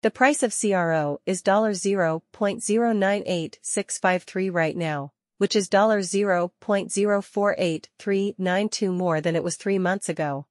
The price of CRO is $0.098653 right now, which is $0.048392 more than it was three months ago.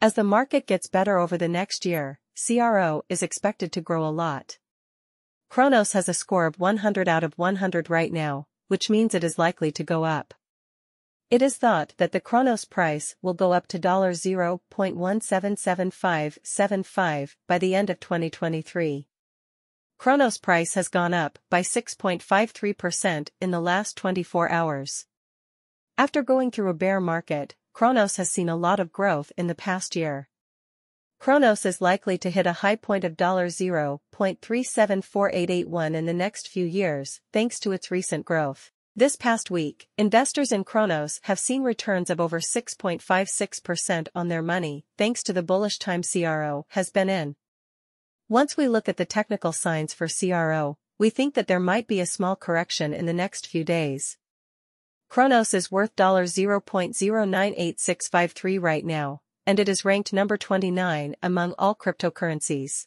As the market gets better over the next year, CRO is expected to grow a lot. Kronos has a score of 100 out of 100 right now, which means it is likely to go up. It is thought that the Kronos price will go up to $0.177575 by the end of 2023. Kronos price has gone up by 6.53% in the last 24 hours. After going through a bear market, Kronos has seen a lot of growth in the past year. Kronos is likely to hit a high point of $0.374881 in the next few years thanks to its recent growth. This past week, investors in Kronos have seen returns of over 6.56% on their money, thanks to the bullish time CRO has been in. Once we look at the technical signs for CRO, we think that there might be a small correction in the next few days. Kronos is worth $0.098653 right now, and it is ranked number 29 among all cryptocurrencies.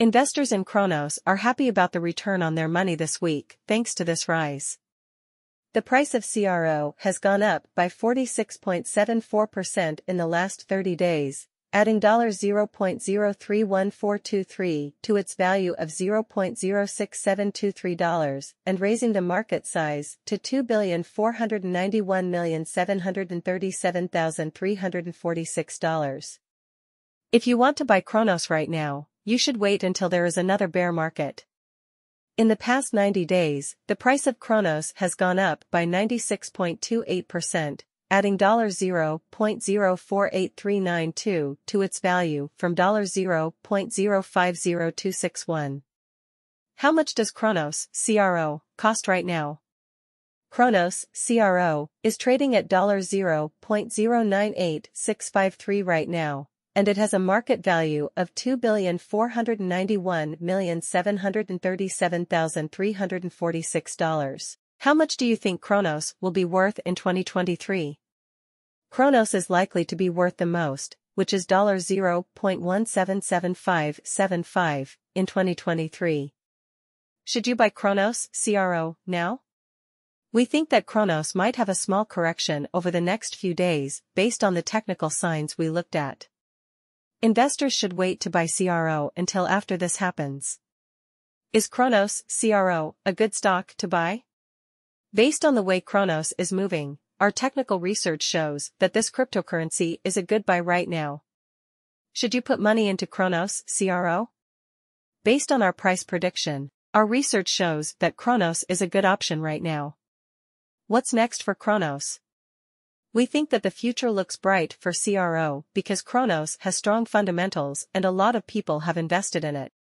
Investors in Kronos are happy about the return on their money this week, thanks to this rise. The price of CRO has gone up by 46.74% in the last 30 days, adding $0.031423 to its value of $0.06723 and raising the market size to $2,491,737,346. If you want to buy Kronos right now, you should wait until there is another bear market. In the past 90 days, the price of Kronos has gone up by 96.28%, adding $0.048392 to its value from $0.050261. How much does Kronos, CRO, cost right now? Kronos, CRO, is trading at $0.098653 right now and it has a market value of $2,491,737,346. How much do you think Kronos will be worth in 2023? Kronos is likely to be worth the most, which is $0.177575 in 2023. Should you buy Kronos CRO now? We think that Kronos might have a small correction over the next few days based on the technical signs we looked at. Investors should wait to buy CRO until after this happens. Is Kronos CRO a good stock to buy? Based on the way Kronos is moving, our technical research shows that this cryptocurrency is a good buy right now. Should you put money into Kronos CRO? Based on our price prediction, our research shows that Kronos is a good option right now. What's next for Kronos? We think that the future looks bright for CRO because Kronos has strong fundamentals and a lot of people have invested in it.